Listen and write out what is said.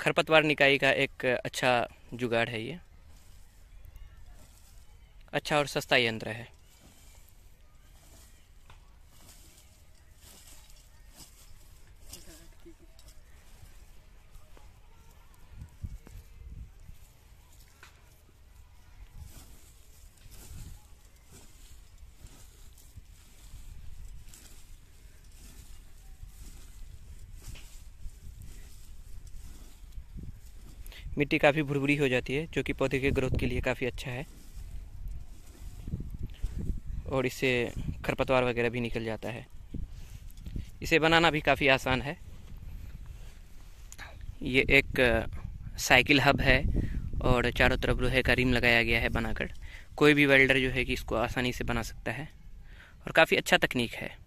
खरपतवार निकाय का एक अच्छा जुगाड़ है ये अच्छा और सस्ता यंत्र है मिट्टी काफ़ी भुरभुरी हो जाती है जो कि पौधे के ग्रोथ के लिए काफ़ी अच्छा है और इससे खरपतवार वगैरह भी निकल जाता है इसे बनाना भी काफ़ी आसान है ये एक साइकिल हब है और चारों तरफ लोहे का रिम लगाया गया है बनाकर कोई भी वेल्डर जो है कि इसको आसानी से बना सकता है और काफ़ी अच्छा तकनीक है